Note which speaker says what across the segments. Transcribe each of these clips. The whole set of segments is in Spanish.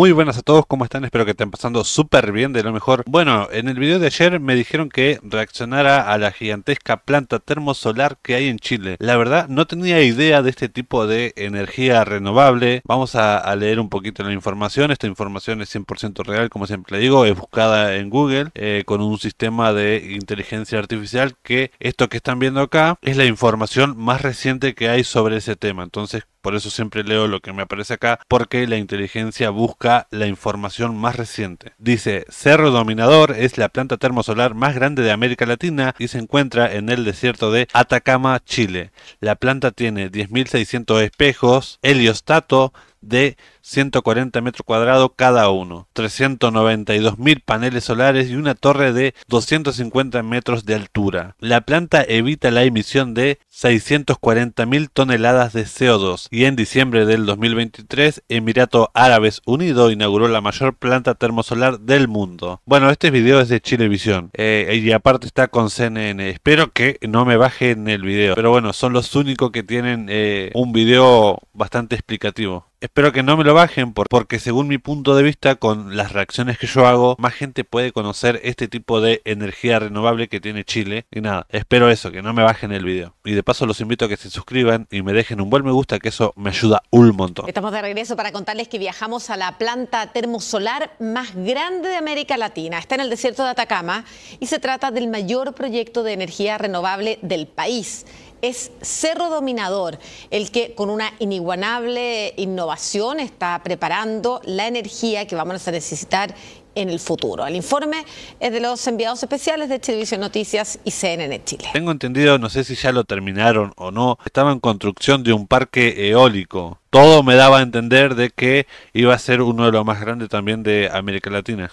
Speaker 1: Muy buenas a todos, ¿cómo están? Espero que estén pasando súper bien, de lo mejor. Bueno, en el video de ayer me dijeron que reaccionara a la gigantesca planta termosolar que hay en Chile. La verdad, no tenía idea de este tipo de energía renovable. Vamos a, leer un poquito la información. Esta información es 100% real, como siempre le digo, es buscada en Google eh, con un sistema de inteligencia artificial que esto que están viendo acá es la información más reciente que hay sobre ese tema. Entonces, por eso siempre leo lo que me aparece acá, porque la inteligencia busca la información más reciente. Dice, Cerro Dominador es la planta termosolar más grande de América Latina y se encuentra en el desierto de Atacama, Chile. La planta tiene 10.600 espejos, heliostato, de 140 metros cuadrados cada uno, 392.000 paneles solares y una torre de 250 metros de altura. La planta evita la emisión de 640.000 toneladas de CO2 y en diciembre del 2023 Emirato Árabes Unidos inauguró la mayor planta termosolar del mundo. Bueno, este video es de Chilevisión eh, y aparte está con CNN. Espero que no me bajen el video, pero bueno, son los únicos que tienen eh, un video bastante explicativo. Espero que no me lo bajen porque según mi punto de vista, con las reacciones que yo hago, más gente puede conocer este tipo de energía renovable que tiene Chile. Y nada, espero eso, que no me bajen el video. Y de paso los invito a que se suscriban y me dejen un buen me gusta, que eso me ayuda un montón.
Speaker 2: Estamos de regreso para contarles que viajamos a la planta termosolar más grande de América Latina. Está en el desierto de Atacama y se trata del mayor proyecto de energía renovable del país es Cerro Dominador, el que con una inigualable innovación está preparando la energía que vamos a necesitar en el futuro. El informe es de los enviados especiales de Televisión Noticias y CNN
Speaker 1: Chile. Tengo entendido, no sé si ya lo terminaron o no, estaba en construcción de un parque eólico. Todo me daba a entender de que iba a ser uno de los más grandes también de América Latina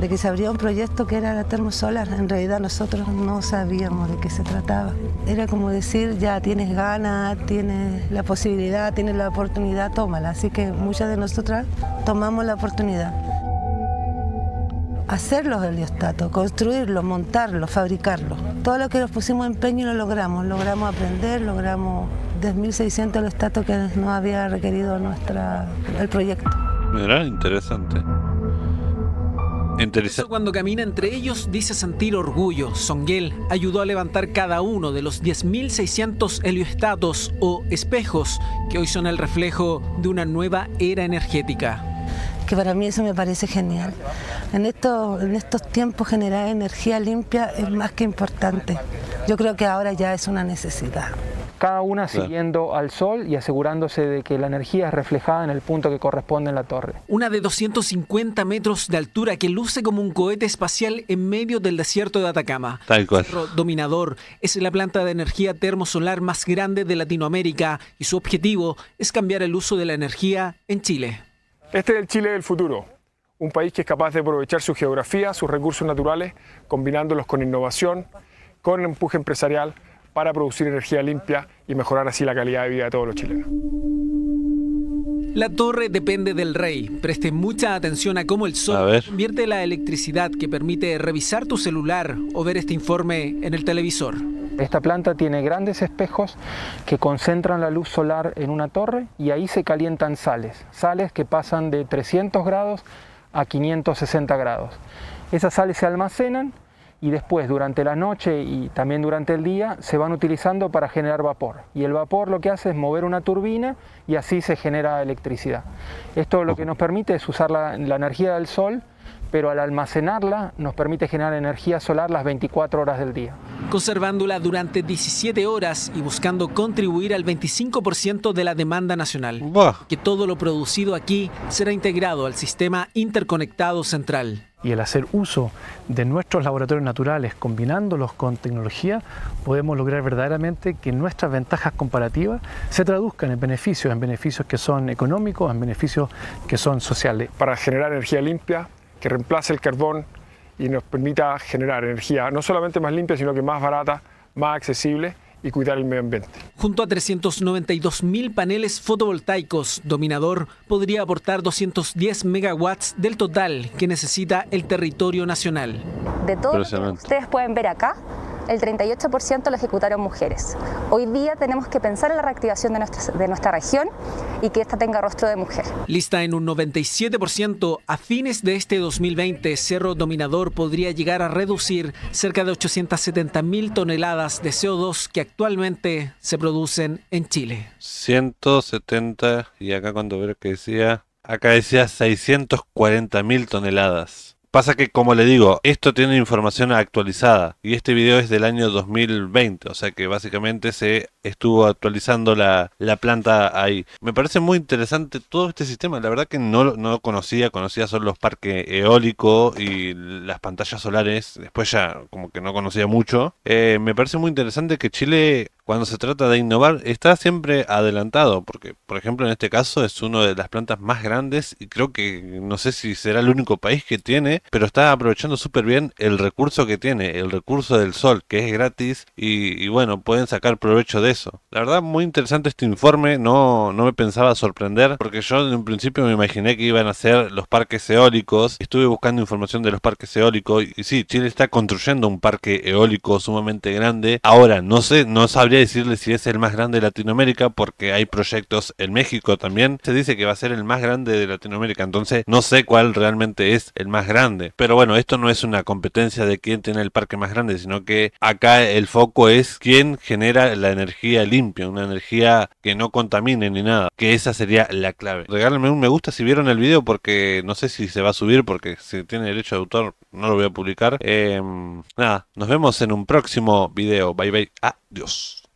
Speaker 3: de que se abría un proyecto que era la termosolar. En realidad nosotros no sabíamos de qué se trataba. Era como decir, ya tienes ganas, tienes la posibilidad, tienes la oportunidad, tómala. Así que muchas de nosotras tomamos la oportunidad. Hacer los heliostatos, construirlos, montarlos, fabricarlos. Todo lo que nos pusimos empeño lo logramos. Logramos aprender, logramos 2.600 heliostatos que nos había requerido nuestra, el proyecto.
Speaker 1: Era interesante
Speaker 2: cuando camina entre ellos dice sentir orgullo. Songel ayudó a levantar cada uno de los 10.600 heliostatos o espejos que hoy son el reflejo de una nueva era energética.
Speaker 3: Que para mí eso me parece genial. en estos tiempos generar energía limpia es más que importante. Yo creo que ahora ya es una necesidad.
Speaker 2: Cada una siguiendo al sol y asegurándose de que la energía es reflejada en el punto que corresponde en la torre. Una de 250 metros de altura que luce como un cohete espacial en medio del desierto de Atacama. Tal cual. Dominador es la planta de energía termosolar más grande de Latinoamérica y su objetivo es cambiar el uso de la energía en Chile. Este es el Chile del futuro, un país que es capaz de aprovechar su geografía, sus recursos naturales, combinándolos con innovación, con el empuje empresarial para producir energía limpia y mejorar así la calidad de vida de todos los chilenos. La torre depende del rey. Preste mucha atención a cómo el sol vierte la electricidad que permite revisar tu celular o ver este informe en el televisor. Esta planta tiene grandes espejos que concentran la luz solar en una torre y ahí se calientan sales, sales que pasan de 300 grados a 560 grados. Esas sales se almacenan y después durante la noche y también durante el día se van utilizando para generar vapor. Y el vapor lo que hace es mover una turbina y así se genera electricidad. Esto lo que nos permite es usar la, energía del sol pero al almacenarla nos permite generar energía solar las 24 horas del día. Conservándola durante 17 horas y buscando contribuir al 25% de la demanda nacional. Que todo lo producido aquí será integrado al sistema interconectado central.
Speaker 1: Y el hacer uso de nuestros laboratorios naturales, combinándolos con tecnología, podemos lograr verdaderamente que nuestras ventajas comparativas se traduzcan en beneficios, en beneficios que son económicos, en beneficios que son sociales.
Speaker 2: Para generar energía limpia, que reemplace el carbón y nos permita generar energía no solamente más limpia, sino que más barata, más accesible y cuidar el medio ambiente. Junto a 392.000 paneles fotovoltaicos, Dominador podría aportar 210 megawatts del total que necesita el territorio nacional.
Speaker 3: De todo ustedes pueden ver acá, el 38% lo ejecutaron mujeres. Hoy día tenemos que pensar en la reactivación de nuestra, región y que ésta tenga rostro de mujer.
Speaker 2: Lista en un 97%, a fines de este 2020, Cerro Dominador podría llegar a reducir cerca de 870 mil toneladas de CO2 que actualmente se producen en Chile.
Speaker 1: 170, y acá cuando veo que decía, acá decía 640 mil toneladas. Pasa que, como le digo, esto tiene información actualizada y este video es del año 2020, o sea que básicamente se estuvo actualizando la, la planta ahí. Me parece muy interesante todo este sistema, la verdad que no, no lo conocía, conocía solo los parques eólicos y las pantallas solares, después ya como que no conocía mucho. Eh, me parece muy interesante que Chile cuando se trata de innovar está siempre adelantado, porque por ejemplo en este caso es una de las plantas más grandes y creo que no sé si será el único país que tiene, pero está aprovechando súper bien el recurso que tiene, el recurso del sol, que es gratis y, bueno, pueden sacar provecho de eso. La verdad muy interesante este informe, no, no me pensaba sorprender, porque yo en un principio me imaginé que iban a ser los parques eólicos, estuve buscando información de los parques eólicos y, y sí, Chile está construyendo un parque eólico sumamente grande, ahora no sé, no sabría decirle si es el más grande de Latinoamérica porque hay proyectos en México también. Se dice que va a ser el más grande de Latinoamérica, entonces no sé cuál realmente es el más grande. Pero bueno, esto no es una competencia de quién tiene el parque más grande, sino que acá el foco es quién genera la energía limpia, una energía que no contamine ni nada, que esa sería la clave. Regálenme un me gusta si vieron el video porque no sé si se va a subir porque si tiene derecho de autor no lo voy a publicar. Em, nada, nos vemos en un próximo video. Bye bye. Adiós.